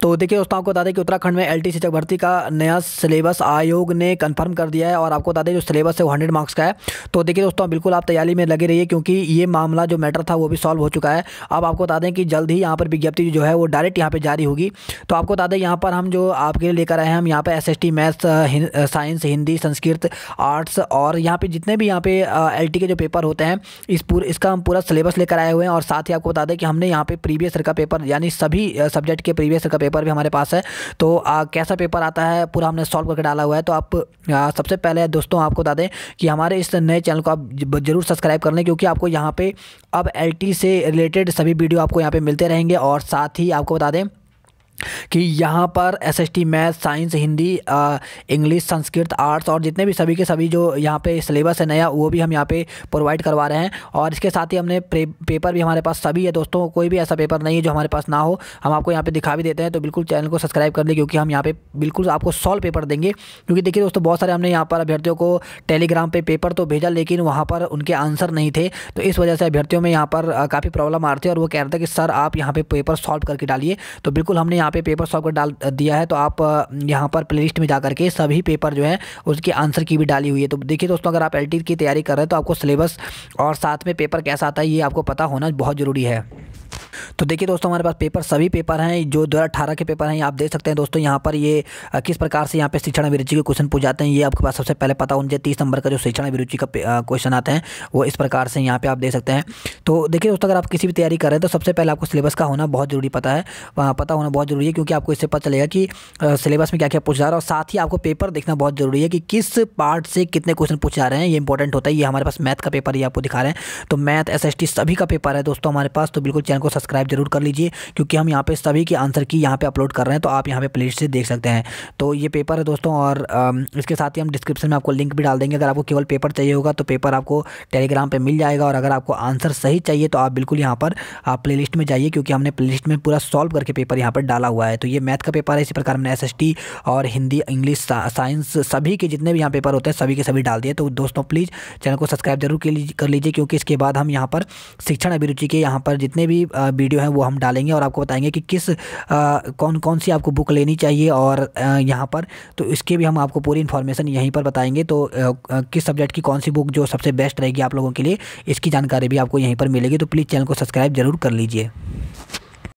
तो देखिए दोस्तों आपको बता दें कि उत्तराखंड में एल टी शिक्षक भर्ती का नया सिलेबस आयोग ने कंफर्म कर दिया है और आपको बता दें जो सिलेबस है वो हंड्रेड मार्क्स का है तो देखिए दोस्तों बिल्कुल आप तैयारी में लगे रहिए क्योंकि ये मामला जो मैटर था वो भी सॉल्व हो चुका है अब आपको बता दें कि जल्द ही यहाँ पर विज्ञप्ति जो है वो डायरेक्ट यहाँ पर जारी होगी तो आपको बता दें यहाँ पर हम जो आपके लिए लेकर आए हैं हम यहाँ पर S S T maths science Hindi Sanskrit arts और यहाँ पर जितने भी यहाँ पे एल के जो पेपर होते हैं इस पूरे इसका हम पूरा सिलेबस लेकर आए हुए हैं और साथ ही आपको बता दें कि हमने यहाँ पर प्रीवियस ईयर का पेपर यानी सभी सब्जेक्ट के प्रीवियस ईयर का पेपर भी हमारे पास है तो आ, कैसा पेपर आता है पूरा हमने सॉल्व करके डाला हुआ है तो आप आ, सबसे पहले दोस्तों आपको बता दें कि हमारे इस नए चैनल को आप ज़रूर सब्सक्राइब कर लें क्योंकि आपको यहाँ पर अब एल से रिलेटेड सभी वीडियो आपको यहाँ पर मिलते रहेंगे और साथ ही आपको बता दें कि यहाँ पर S S T math science Hindi English Sanskrit arts और जितने भी सभी के सभी जो यहाँ पे सिलेबस है नया वो भी हम यहाँ पे प्रोवाइड करवा रहे हैं और इसके साथ ही हमने पेपर भी हमारे पास सभी है दोस्तों कोई भी ऐसा पेपर नहीं है जो हमारे पास ना हो हम आपको यहाँ पे दिखा भी देते हैं तो बिल्कुल चैनल को सब्सक्राइब कर लें क्योंकि हम यहाँ पर बिल्कुल आपको सॉल्व पेपर देंगे क्योंकि देखिए दोस्तों बहुत सारे हमने यहाँ पर अभ्यर्थियों को टेलीग्राम पर पेपर तो भेजा लेकिन वहाँ पर उनके आंसर नहीं थे तो इस वजह से अभ्यर्थियों में यहाँ पर काफ़ी प्रॉब्लम आ रही थी और वो कह रहे थे कि सर आप यहाँ पर पेपर सॉल्व करके डालिए तो बिल्कुल हमने यहाँ यहाँ पे पेपर सॉल्व डाल दिया है तो आप यहाँ पर प्लेलिस्ट में जा करके सभी पेपर जो है उसके आंसर की भी डाली हुई है तो देखिए दोस्तों अगर आप एल e की तैयारी कर रहे हैं तो आपको सिलेबस और साथ में पेपर कैसा आता है ये आपको पता होना बहुत ज़रूरी है तो देखिए दोस्तों हमारे पास पेपर सभी पेपर हैं जो दो हज़ार के पेपर हैं आप देख सकते हैं दोस्तों यहाँ पर ये किस प्रकार से यहाँ पे शिक्षण अभिरुचि के क्वेश्चन पूछ जाते हैं ये आपके पास सबसे पहले पता होना चाहिए तीस नंबर का जो शिक्षण अभिरुचि का क्वेश्चन आते हैं वो इस प्रकार से यहाँ पर आप देख सकते हैं तो देखिए दोस्तों अगर आप किसी भी तैयारी कर रहे हैं तो सबसे पहले आपको सिलेबस का होना बहुत ज़रूरी पता है पता होना बहुत ज़रूरी है क्योंकि आपको इससे पता चलेगा कि सिलेबस में क्या क्या पूछ जा रहा है और साथ ही आपको पेपर देखना बहुत ज़रूरी है कि किस पार्ट से कितने क्वेश्चन पूछ जा रहे हैं ये इंपॉर्टेंट होता है ये हमारे पास मैथ का पेपर ही आपको दिखा रहे हैं तो मैथ एस सभी का पेपर है दोस्तों हमारे पास तो बिल्कुल चैनल को सब्सक्राइब ज़रूर कर लीजिए क्योंकि हम यहाँ पे सभी के आंसर की यहाँ पे अपलोड कर रहे हैं तो आप यहाँ पे प्लेलिस्ट से देख सकते हैं तो ये पेपर है दोस्तों और इसके साथ ही हम डिस्क्रिप्शन में आपको लिंक भी डाल देंगे अगर आपको केवल पेपर चाहिए होगा तो पेपर आपको टेलीग्राम पर मिल जाएगा और अगर आपको आंसर सही चाहिए तो आप बिल्कुल यहाँ पर आप प्ले में जाइए क्योंकि हमने प्ले में पूरा सॉल्व करके पेपर यहाँ पर डाला हुआ है तो ये मैथ का पेपर है इसी प्रकार हमने एस और हिंदी इंग्लिश साइंस सभी के जितने भी यहाँ पेपर होते हैं सभी के सभी डाल दिए तो दोस्तों प्लीज़ चैनल को सब्सक्राइब जरूर कर लीजिए क्योंकि इसके बाद हम यहाँ पर शिक्षण अभिरुचि के यहाँ पर जितने भी वीडियो हैं वो हम डालेंगे और आपको बताएंगे कि किस आ, कौन कौन सी आपको बुक लेनी चाहिए और यहाँ पर तो इसके भी हम आपको पूरी इन्फॉर्मेशन यहीं पर बताएंगे तो आ, किस सब्जेक्ट की कौन सी बुक जो सबसे बेस्ट रहेगी आप लोगों के लिए इसकी जानकारी भी आपको यहीं पर मिलेगी तो प्लीज़ चैनल को सब्सक्राइब जरूर कर लीजिए